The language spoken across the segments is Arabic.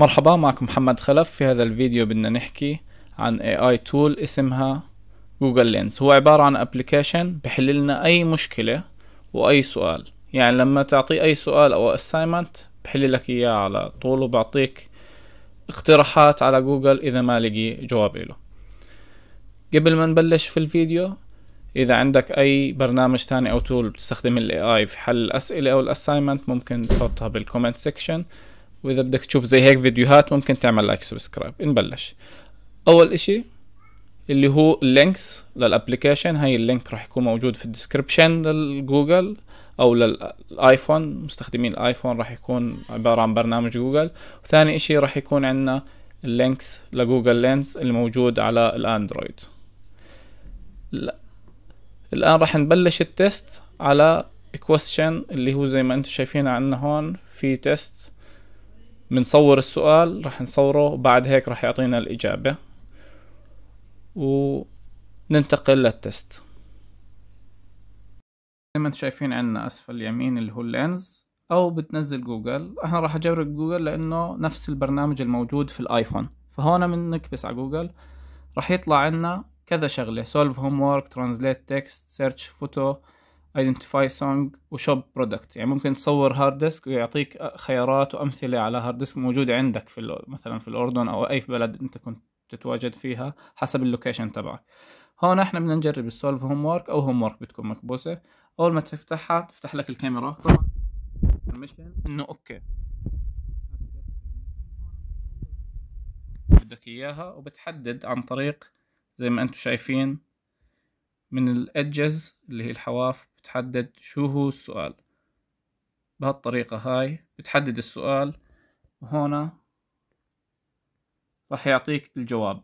مرحبا معكم محمد خلف في هذا الفيديو بدنا نحكي عن AI tool اسمها جوجل لينز هو عبارة عن ابلكيشن بحل لنا اي مشكلة واي سؤال يعني لما تعطيه اي سؤال او assignment بحل لك اياه على طول وبعطيك اقتراحات على جوجل اذا ما لقي جواب له قبل ما نبلش في الفيديو اذا عندك اي برنامج تاني او تول بتستخدم الاي اي في حل الاسئلة او الاسايمنت ممكن تحطها بالكومنت سيكشن واذا بدك تشوف زي هيك فيديوهات ممكن تعمل لايك سبسكرايب نبلش اول اشي اللي هو اللينكس للابلكيشن هاي اللينك راح يكون موجود في الديسكربشن للجوجل او للايفون مستخدمين الايفون راح يكون عبارة عن برنامج جوجل وثاني اشي راح يكون عندنا اللينكس لجوجل لينز الموجود على الاندرويد لا. الان راح نبلش التست على question اللي هو زي ما انتم شايفين عندنا هون في تيست بنصور السؤال رح نصوره وبعد هيك رح يعطينا الإجابة وننتقل للتست زي ما انتم شايفين عندنا أسفل اليمين اللي هو اللينز أو بتنزل جوجل احنا راح أجرب جوجل لأنه نفس البرنامج الموجود في الآيفون فهون من نكبس على جوجل راح يطلع عنا كذا شغلة سولف هوم translate text تكست سيرش فوتو ايدنتيفاي سونج وشوب برودكت يعني ممكن تصور هارد ديسك ويعطيك خيارات وامثله على هارد ديسك موجوده عندك في مثلا في الاردن او اي بلد انت كنت تتواجد فيها حسب اللوكيشن تبعك هون احنا بدنا نجرب السولف هوم وورك او هوم وورك بتكون مكبوسه اول ما تفتحها تفتح لك الكاميرا طبعا المشكلة انه اوكي بدك اياها وبتحدد عن طريق زي ما انتم شايفين من الادجز اللي هي الحواف بتحدد شو هو السؤال بهالطريقة هاي بتحدد السؤال وهنا راح يعطيك الجواب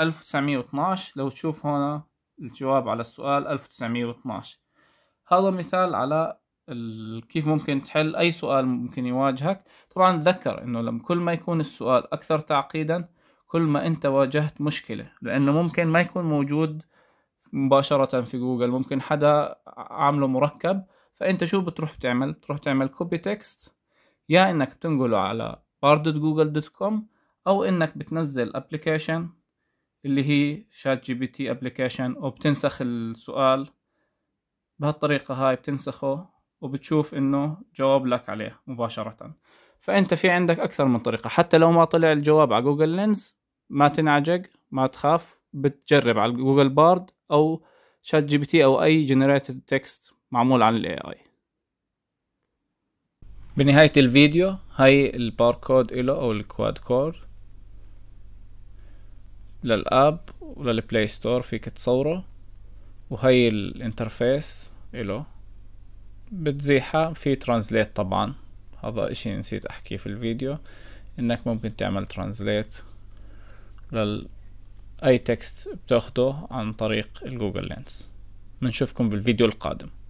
1912 لو تشوف هنا الجواب على السؤال 1912 هذا مثال على كيف ممكن تحل أي سؤال ممكن يواجهك طبعا تذكر أنه لما كل ما يكون السؤال أكثر تعقيدا كل ما أنت واجهت مشكلة لأنه ممكن ما يكون موجود مباشرة في جوجل ممكن حدا عامله مركب فانت شو بتروح تعمل بتروح تعمل كوبي تكست يا انك بتنقله على كوم او انك بتنزل ابلكيشن اللي هي شات جي بي تي ابلكيشن وبتنسخ السؤال بهالطريقة هاي بتنسخه وبتشوف انه جواب لك عليه مباشرة فانت في عندك اكثر من طريقة حتى لو ما طلع الجواب على جوجل لينز ما تنعجق ما تخاف بتجرب على جوجل بارد او شات جي بي تي او اي جنريتد تكست معمول عن الاي اي بنهاية الفيديو هاي الباركود إله أو الكواد كور للأب وللبلاي ستور فيك تصوره وهي الانترفيس إله بتزيحها في ترانزليت طبعا هذا اشي نسيت احكيه في الفيديو انك ممكن تعمل ترانزليت لل اي تكست بتاخده عن طريق الجوجل لينس بنشوفكم بالفيديو القادم